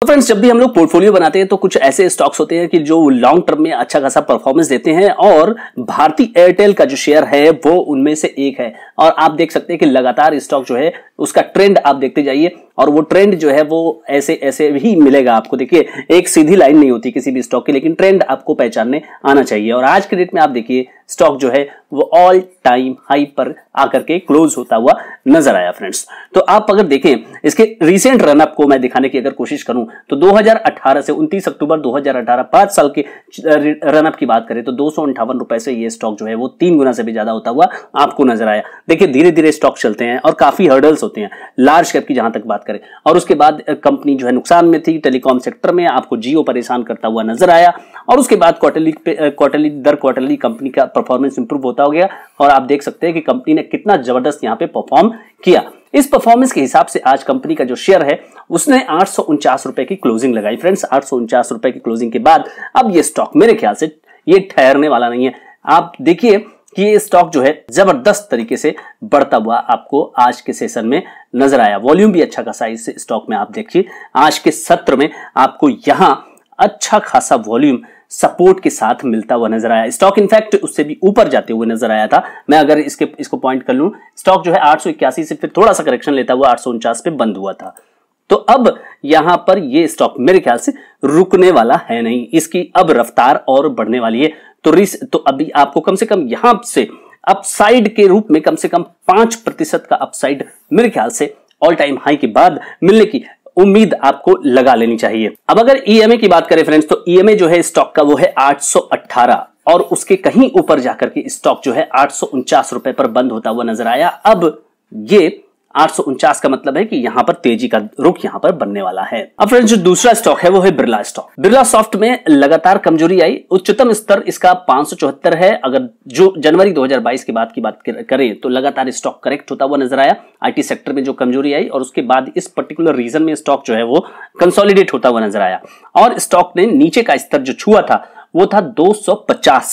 तो फ्रेंड्स जब भी हम लोग पोर्टफोलियो बनाते हैं तो कुछ ऐसे स्टॉक्स होते हैं कि जो लॉन्ग टर्म में अच्छा खासा परफॉर्मेंस देते हैं और भारतीय एयरटेल का जो शेयर है वो उनमें से एक है और आप देख सकते हैं कि लगातार स्टॉक जो है उसका ट्रेंड आप देखते जाइए और वो ट्रेंड जो है वो ऐसे ऐसे भी मिलेगा आपको देखिए एक सीधी लाइन नहीं होती किसी भी स्टॉक की लेकिन ट्रेंड आपको पहचानने आना चाहिए और आज के डेट में आप देखिए स्टॉक जो है वो ऑल टाइम हाई पर आकर के क्लोज होता हुआ नजर आया फ्रेंड्स तो आप अगर देखें इसके रिसेंट रनअप को मैं दिखाने की अगर कोशिश करूं तो 2018 से 29 अक्टूबर 2018 पांच साल के रनअप की बात करें तो दो रुपए से ये स्टॉक जो है वो तीन गुना से भी ज्यादा होता हुआ आपको नजर आया देखिए धीरे धीरे स्टॉक चलते हैं और काफी हर्डल्स होते हैं लार्ज कैप की जहां तक बात करें और उसके बाद कंपनी जो है नुकसान में थी टेलीकॉम सेक्टर में आपको जियो परेशान करता हुआ नजर आया और उसके बाद क्वार्टरली क्वार्टरली दर क्वार्टरली कंपनी का परफॉर्मेंस इंप्रूव होता हो गया और आप देख सकते हैं कि कंपनी ने कितना जबरदस्त यहाँ पे परफॉर्म किया इस परफॉर्मेंस के हिसाब से आज कंपनी का जो शेयर है उसने आठ रुपए की क्लोजिंग लगाई फ्रेंड्स आठ रुपए की क्लोजिंग के बाद अब ये स्टॉक मेरे ख्याल से ये ठहरने वाला नहीं है आप देखिए कि ये स्टॉक जो है जबरदस्त तरीके से बढ़ता हुआ आपको आज के सेशन में नजर आया वॉल्यूम भी अच्छा खासा इस स्टॉक में आप देखिए आज के सत्र में आपको यहाँ अच्छा खासा वॉल्यूम सपोर्ट के साथ मिलता हुआ नजर आया स्टॉक इनफैक्ट उससे भी ऊपर जाते हुए नजर आया था मैं अगर इसके इसको पॉइंट कर लूं स्टॉक जो है आठ से फिर थोड़ा सा करेक्शन लेता हुआ आठ पे बंद हुआ था तो अब यहां पर ये स्टॉक मेरे ख्याल से रुकने वाला है नहीं इसकी अब रफ्तार और बढ़ने वाली है तो रिस तो अभी आपको कम से कम यहां से अपसाइड के रूप में कम से कम पांच प्रतिशत का अपसाइड मेरे ख्याल से ऑल टाइम हाई के बाद मिलने की उम्मीद आपको लगा लेनी चाहिए अब अगर ईएमए e की बात करें फ्रेंड्स तो ईएमए e जो है स्टॉक का वो है 818 और उसके कहीं ऊपर जाकर के स्टॉक जो है आठ रुपए पर बंद होता हुआ नजर आया अब ये आठ का मतलब है कि यहाँ पर तेजी का रुख यहाँ पर बनने वाला है अब फ्रेंड्स जो दूसरा स्टॉक है वो है बिरला स्टॉक बिरला सॉफ्ट में लगातार कमजोरी आई उच्चतम स्तर इसका पांच है अगर जो जनवरी दो के बाद की बात करें तो लगातार स्टॉक करेक्ट होता हुआ नजर आया आईटी सेक्टर में जो कमजोरी आई और उसके बाद इस पर्टिकुलर रीजन में स्टॉक जो है वो कंसोलिडेट होता हुआ नजर आया और स्टॉक ने नीचे का स्तर जो छुआ था वो था 250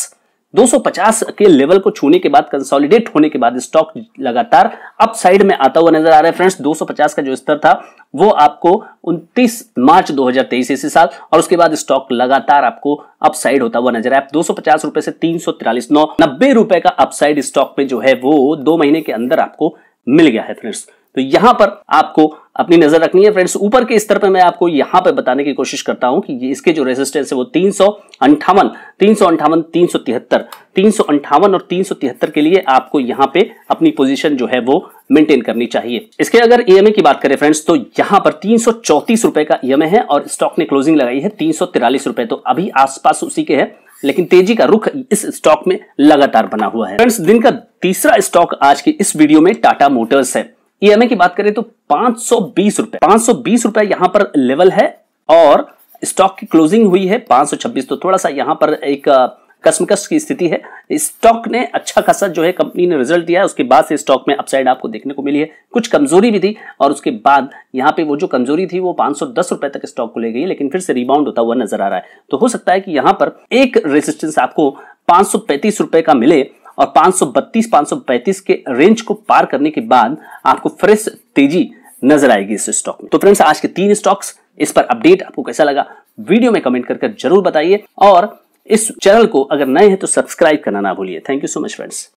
250 के लेवल को छूने के बाद कंसोलिडेट होने के बाद स्टॉक लगातार अपसाइड में आता हुआ नजर आ रहा है फ्रेंड्स 250 का जो स्तर था वो आपको 29 मार्च 2023 इसी साल और उसके बाद स्टॉक लगातार आपको अपसाइड होता हुआ नजर आया दो सौ पचास रुपए से तीन सौ तिरालीस नौ नब्बे रुपए का अपसाइड स्टॉक में जो है वो दो महीने के अंदर आपको मिल गया है फ्रेंड्स तो यहां पर आपको अपनी नजर रखनी है फ्रेंड्स ऊपर के स्तर पर मैं आपको यहां पर बताने की कोशिश करता हूं कि इसके जो रेजिस्टेंस है वो तीन सौ अंठावन तीन सौ अंठावन तीन सौ तिहत्तर तीन सौ अंठावन और तीन सौ तिहत्तर के लिए आपको यहां पे अपनी पोजीशन जो है वो मेंटेन करनी चाहिए इसके अगर ईएमए e की बात करें फ्रेंड्स तो यहां पर तीन सौ चौतीस रुपए का ईएमए e है और स्टॉक ने क्लोजिंग लगाई है तीन सौ तिरालीस रुपए तो अभी आसपास उसी के है लेकिन तेजी का रुख इस स्टॉक में लगातार बना हुआ है फ्रेंड्स दिन का तीसरा स्टॉक आज की इस वीडियो में टाटा मोटर्स है ईएमए e की बात करें तो पांच सौ बीस रुपए पांच सौ बीस रुपए यहां पर लेवल है और स्टॉक की क्लोजिंग हुई है पांच सौ छब्बीस तो थोड़ा सा यहां पर एक कसमकस की स्थिति है स्टॉक ने अच्छा खासा जो है कंपनी ने रिजल्ट दिया उसके बाद से स्टॉक में अपसाइड आपको देखने को मिली है कुछ कमजोरी भी थी और उसके बाद यहाँ पे वो जो कमजोरी थी वो पांच रुपए तक स्टॉक को ले गई लेकिन फिर से रिबाउंड होता हुआ नजर आ रहा है तो हो सकता है कि यहाँ पर एक रेजिस्टेंस आपको पांच रुपए का मिले और 532 535 के रेंज को पार करने के बाद आपको फ्रेश तेजी नजर आएगी इस स्टॉक में तो फ्रेंड्स आज के तीन स्टॉक्स इस पर अपडेट आपको कैसा लगा वीडियो में कमेंट करके कर जरूर बताइए और इस चैनल को अगर नए हैं तो सब्सक्राइब करना ना भूलिए thank you so much friends